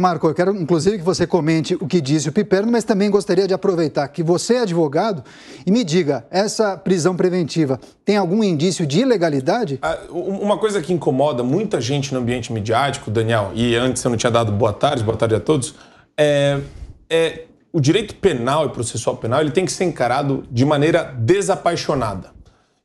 Marco, eu quero inclusive que você comente o que disse o Piperno, mas também gostaria de aproveitar que você é advogado e me diga, essa prisão preventiva tem algum indício de ilegalidade? Ah, uma coisa que incomoda muita gente no ambiente midiático, Daniel, e antes eu não tinha dado boa tarde, boa tarde a todos, é, é o direito penal e processual penal ele tem que ser encarado de maneira desapaixonada.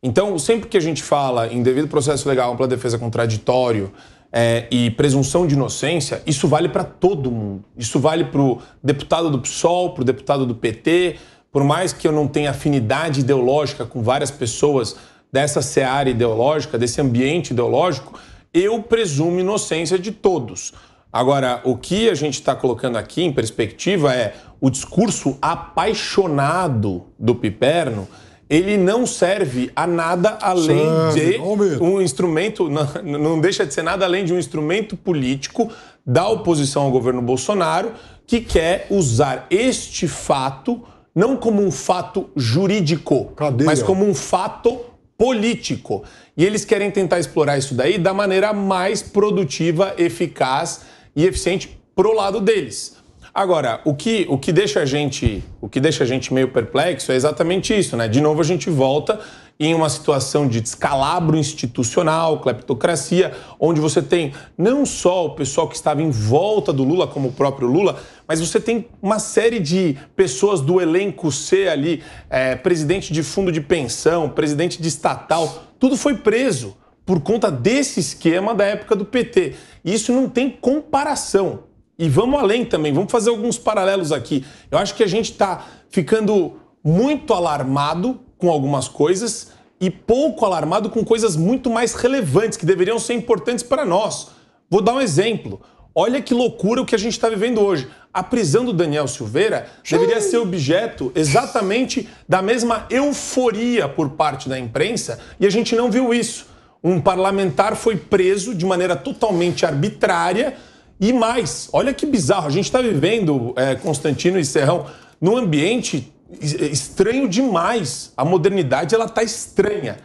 Então, sempre que a gente fala em devido processo legal, ampla defesa contraditório, é, e presunção de inocência, isso vale para todo mundo. Isso vale para o deputado do PSOL, para o deputado do PT. Por mais que eu não tenha afinidade ideológica com várias pessoas dessa seara ideológica, desse ambiente ideológico, eu presumo inocência de todos. Agora, o que a gente está colocando aqui em perspectiva é o discurso apaixonado do Piperno ele não serve a nada além serve. de é um instrumento, não, não deixa de ser nada além de um instrumento político da oposição ao governo Bolsonaro, que quer usar este fato não como um fato jurídico, Cadeia. mas como um fato político. E eles querem tentar explorar isso daí da maneira mais produtiva, eficaz e eficiente pro lado deles. Agora, o que, o que deixa a gente, o que deixa a gente meio perplexo é exatamente isso, né? De novo a gente volta em uma situação de descalabro institucional, cleptocracia, onde você tem não só o pessoal que estava em volta do Lula, como o próprio Lula, mas você tem uma série de pessoas do elenco C ali, é, presidente de fundo de pensão, presidente de estatal, tudo foi preso por conta desse esquema da época do PT. isso não tem comparação. E vamos além também, vamos fazer alguns paralelos aqui. Eu acho que a gente está ficando muito alarmado com algumas coisas e pouco alarmado com coisas muito mais relevantes, que deveriam ser importantes para nós. Vou dar um exemplo. Olha que loucura o que a gente está vivendo hoje. A prisão do Daniel Silveira deveria ser objeto exatamente da mesma euforia por parte da imprensa e a gente não viu isso. Um parlamentar foi preso de maneira totalmente arbitrária e mais, olha que bizarro, a gente está vivendo, é, Constantino e Serrão, num ambiente é, estranho demais. A modernidade ela tá estranha.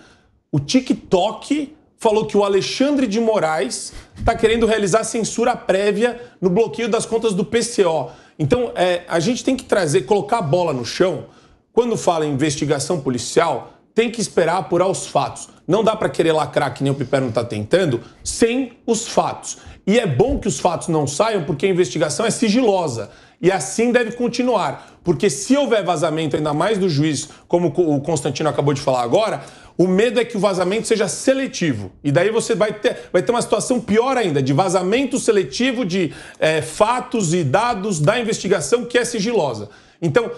O TikTok falou que o Alexandre de Moraes está querendo realizar censura prévia no bloqueio das contas do PCO. Então, é, a gente tem que trazer, colocar a bola no chão. Quando fala em investigação policial, tem que esperar apurar os fatos. Não dá para querer lacrar que nem o Piperno está tentando sem os fatos. E é bom que os fatos não saiam porque a investigação é sigilosa. E assim deve continuar, porque se houver vazamento, ainda mais do juiz, como o Constantino acabou de falar agora, o medo é que o vazamento seja seletivo. E daí você vai ter, vai ter uma situação pior ainda, de vazamento seletivo de é, fatos e dados da investigação que é sigilosa. Então,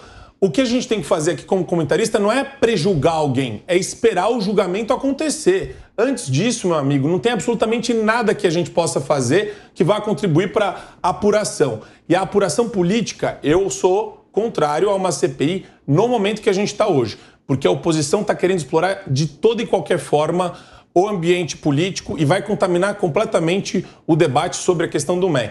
o que a gente tem que fazer aqui como comentarista não é prejulgar alguém, é esperar o julgamento acontecer. Antes disso, meu amigo, não tem absolutamente nada que a gente possa fazer que vá contribuir para apuração. E a apuração política, eu sou contrário a uma CPI no momento que a gente está hoje, porque a oposição está querendo explorar de toda e qualquer forma o ambiente político e vai contaminar completamente o debate sobre a questão do MEC.